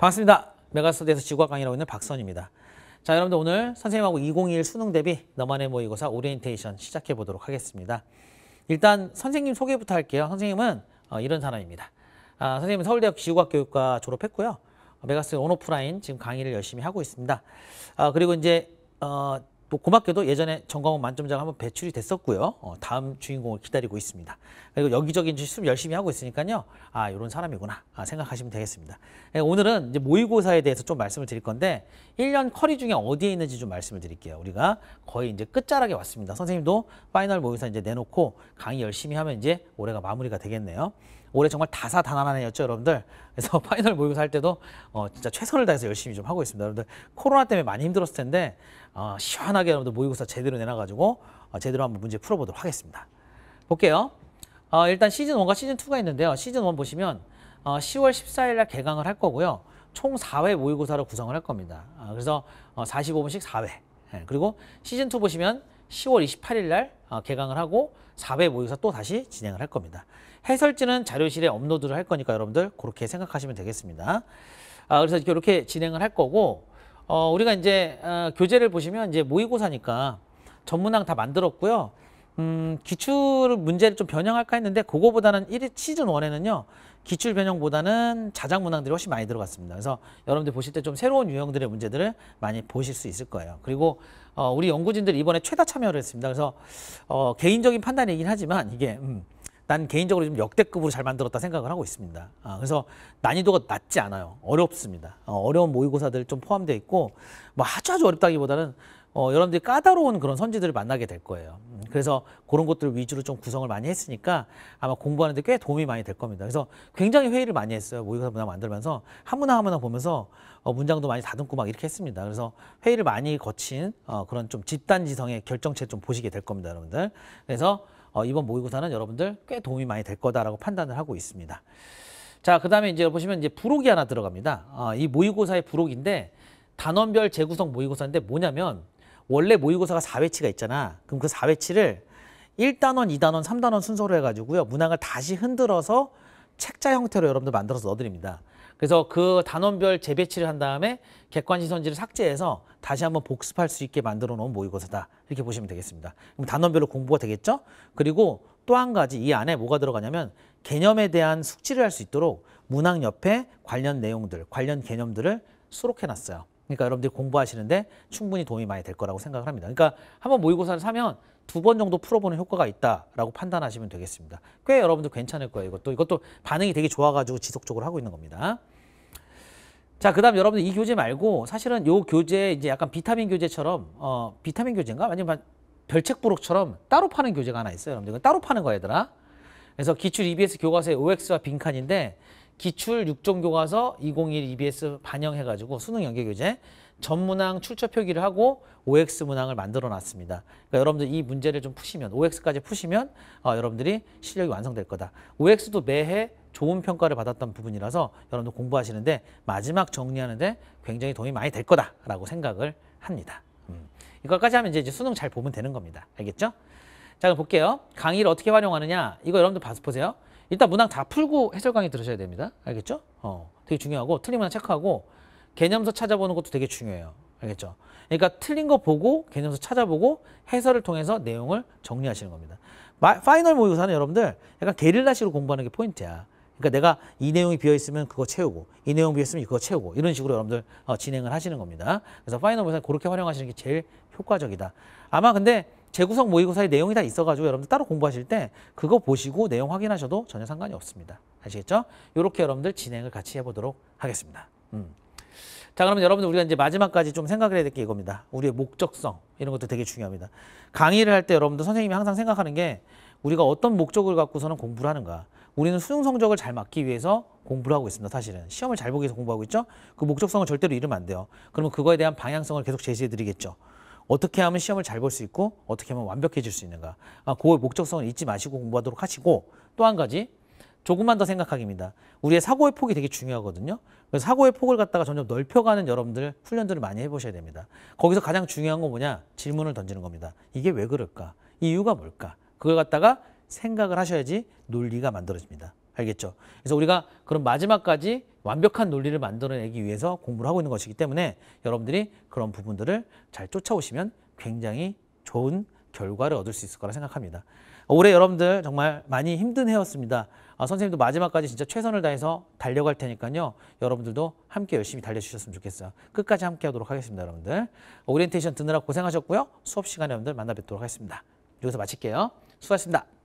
반갑습니다. 메가스터디에서 지구학 강의라고 있는 박선입니다. 자, 여러분들 오늘 선생님하고 2021 수능 대비 너만의 모의고사 오리엔테이션 시작해 보도록 하겠습니다. 일단 선생님 소개부터 할게요. 선생님은 어, 이런 사람입니다. 아, 선생님은 서울대학 지구학 교육과 졸업했고요. 메가스 터디 온오프라인 지금 강의를 열심히 하고 있습니다. 아, 그리고 이제 어, 또 고맙게도 예전에 정광훈 만점자가 한번 배출이 됐었고요. 어, 다음 주인공을 기다리고 있습니다. 그리고 여기저기 실습 열심히 하고 있으니까요. 아, 이런 사람이구나 아, 생각하시면 되겠습니다. 예, 오늘은 이제 모의고사에 대해서 좀 말씀을 드릴 건데 1년 커리 중에 어디에 있는지 좀 말씀을 드릴게요. 우리가 거의 이제 끝자락에 왔습니다. 선생님도 파이널 모의고사 이제 내놓고 강의 열심히 하면 이제 올해가 마무리가 되겠네요. 올해 정말 다사다난한 해였죠, 여러분들. 그래서 파이널 모의고사 할 때도 어, 진짜 최선을 다해서 열심히 좀 하고 있습니다. 여러분들 코로나 때문에 많이 힘들었을 텐데 어, 시원하게 여러분들 모의고사 제대로 내놔가지고 어, 제대로 한번 문제 풀어보도록 하겠습니다. 볼게요. 어, 일단 시즌 1과 시즌 2가 있는데요. 시즌 1 보시면 어, 10월 14일 날 개강을 할 거고요. 총 4회 모의고사로 구성을 할 겁니다. 어, 그래서 어, 45분씩 4회. 예, 그리고 시즌 2 보시면 10월 28일 날 어, 개강을 하고 4회 모의고사 또 다시 진행을 할 겁니다. 해설지는 자료실에 업로드를 할 거니까 여러분들 그렇게 생각하시면 되겠습니다. 아, 그래서 이렇게 진행을 할 거고 어, 우리가 이제 어, 교재를 보시면 이제 모의고사니까 전문항 다 만들었고요. 음, 기출 문제를 좀 변형할까 했는데 그거보다는 1위 시즌 1에는요. 기출 변형보다는 자작 문항들이 훨씬 많이 들어갔습니다. 그래서 여러분들 보실 때 좀 새로운 유형들의 문제들을 많이 보실 수 있을 거예요. 그리고 어, 우리 연구진들이 이번에 최다 참여를 했습니다. 그래서 어, 개인적인 판단이긴 하지만 이게 음, 난 개인적으로 좀 역대급으로 잘 만들었다 생각을 하고 있습니다. 아, 그래서 난이도가 낮지 않아요. 어렵습니다. 어, 어려운 모의고사들 좀 포함되어 있고 뭐 아주 아주 어렵다기보다는 어, 여러분들이 까다로운 그런 선지들을 만나게 될 거예요. 음, 그래서 그런 것들 위주로 좀 구성을 많이 했으니까 아마 공부하는데 꽤 도움이 많이 될 겁니다. 그래서 굉장히 회의를 많이 했어요. 모의고사 문항 만들면서 한 문항 한 문항 보면서 어, 문장도 많이 다듬고 막 이렇게 했습니다. 그래서 회의를 많이 거친 어, 그런 좀 집단 지성의 결정체 좀 보시게 될 겁니다, 여러분들. 그래서 어, 이번 모의고사는 여러분들 꽤 도움이 많이 될 거다라고 판단을 하고 있습니다. 자, 그 다음에 이제 보시면 이제 부록이 하나 들어갑니다. 아, 이 모의고사의 부록인데 단원별 재구성 모의고사인데 뭐냐면 원래 모의고사가 4회치가 있잖아. 그럼 그 4회치를 1단원, 2단원, 3단원 순서로 해가지고요. 문항을 다시 흔들어서 책자 형태로 여러분들 만들어서 넣어드립니다. 그래서 그 단원별 재배치를 한 다음에 객관시선지를 삭제해서 다시 한번 복습할 수 있게 만들어 놓은 모의고사다. 이렇게 보시면 되겠습니다. 그럼 단원별로 공부가 되겠죠? 그리고 또 한 가지 이 안에 뭐가 들어가냐면 개념에 대한 숙지를 할 수 있도록 문항 옆에 관련 내용들, 관련 개념들을 수록해놨어요. 그러니까 여러분들이 공부하시는데 충분히 도움이 많이 될 거라고 생각을 합니다. 그러니까 한번 모의고사를 사면 두 번 정도 풀어보는 효과가 있다라고 판단하시면 되겠습니다. 꽤 여러분들 괜찮을 거예요. 이것도 이것도 반응이 되게 좋아가지고 지속적으로 하고 있는 겁니다. 자, 그 다음 여러분들 이 교재 말고 사실은 요 교재 이제 약간 비타민 교재처럼 어, 비타민 교재인가? 아니면 별책부록처럼 따로 파는 교재가 하나 있어요. 여러분들 따로 파는 거야 얘들아. 그래서 기출 EBS 교과서의 OX와 빈칸인데 기출 6종 교과서 2 0 1 EBS 반영해가지고 수능 연계 교재 전문항 출처 표기를 하고 OX 문항을 만들어 놨습니다. 그러니까 여러분들 이 문제를 좀 푸시면 OX까지 푸시면 어, 여러분들이 실력이 완성될 거다. OX도 매해 좋은 평가를 받았던 부분이라서 여러분들 공부하시는데 마지막 정리하는데 굉장히 도움이 많이 될 거다라고 생각을 합니다. 음. 이것까지 하면 이제 수능 잘 보면 되는 겁니다. 알겠죠? 자 그럼 볼게요. 강의를 어떻게 활용하느냐 이거 여러분들 봐서 보세요. 일단 문항 다 풀고 해설 강의 들으셔야 됩니다. 알겠죠? 어, 되게 중요하고 틀린 문항 체크하고 개념서 찾아보는 것도 되게 중요해요. 알겠죠? 그러니까 틀린 거 보고 개념서 찾아보고 해설을 통해서 내용을 정리하시는 겁니다. 마, 파이널 모의고사는 여러분들 약간 게릴라식으로 공부하는 게 포인트야. 그러니까 내가 이 내용이 비어있으면 그거 채우고 이 내용 비어있으면 그거 채우고 이런 식으로 여러분들 어, 진행을 하시는 겁니다. 그래서 파이널 모의고사 그렇게 활용하시는 게 제일 효과적이다. 아마 근데 재구성 모의고사의 내용이 다 있어가지고 여러분들 따로 공부하실 때 그거 보시고 내용 확인하셔도 전혀 상관이 없습니다. 아시겠죠? 이렇게 여러분들 진행을 같이 해보도록 하겠습니다. 음. 자 그러면 여러분들 우리가 이제 마지막까지 좀 생각을 해야 될 게 이겁니다. 우리의 목적성 이런 것도 되게 중요합니다. 강의를 할 때 여러분들 선생님이 항상 생각하는 게 우리가 어떤 목적을 갖고서는 공부를 하는가. 우리는 수능 성적을 잘 맞기 위해서 공부를 하고 있습니다. 사실은 시험을 잘 보기 위해서 공부하고 있죠. 그 목적성을 절대로 잃으면 안 돼요. 그러면 그거에 대한 방향성을 계속 제시해 드리겠죠. 어떻게 하면 시험을 잘 볼 수 있고 어떻게 하면 완벽해질 수 있는가. 아, 그거의 목적성을 잊지 마시고 공부하도록 하시고 또 한 가지 조금만 더 생각하기입니다. 우리의 사고의 폭이 되게 중요하거든요. 그래서 사고의 폭을 갖다가 점점 넓혀가는 여러분들 훈련들을 많이 해보셔야 됩니다. 거기서 가장 중요한 건 뭐냐? 질문을 던지는 겁니다. 이게 왜 그럴까? 이유가 뭘까? 그걸 갖다가 생각을 하셔야지 논리가 만들어집니다. 알겠죠? 그래서 우리가 그럼 마지막까지 완벽한 논리를 만들어내기 위해서 공부를 하고 있는 것이기 때문에 여러분들이 그런 부분들을 잘 쫓아오시면 굉장히 좋은 결과를 얻을 수 있을 거라 생각합니다. 올해 여러분들 정말 많이 힘든 해였습니다. 아, 선생님도 마지막까지 진짜 최선을 다해서 달려갈 테니까요. 여러분들도 함께 열심히 달려주셨으면 좋겠어요. 끝까지 함께 하도록 하겠습니다. 여러분들. 오리엔테이션 듣느라 고생하셨고요. 수업 시간에 여러분들 만나 뵙도록 하겠습니다. 여기서 마칠게요. 수고하셨습니다.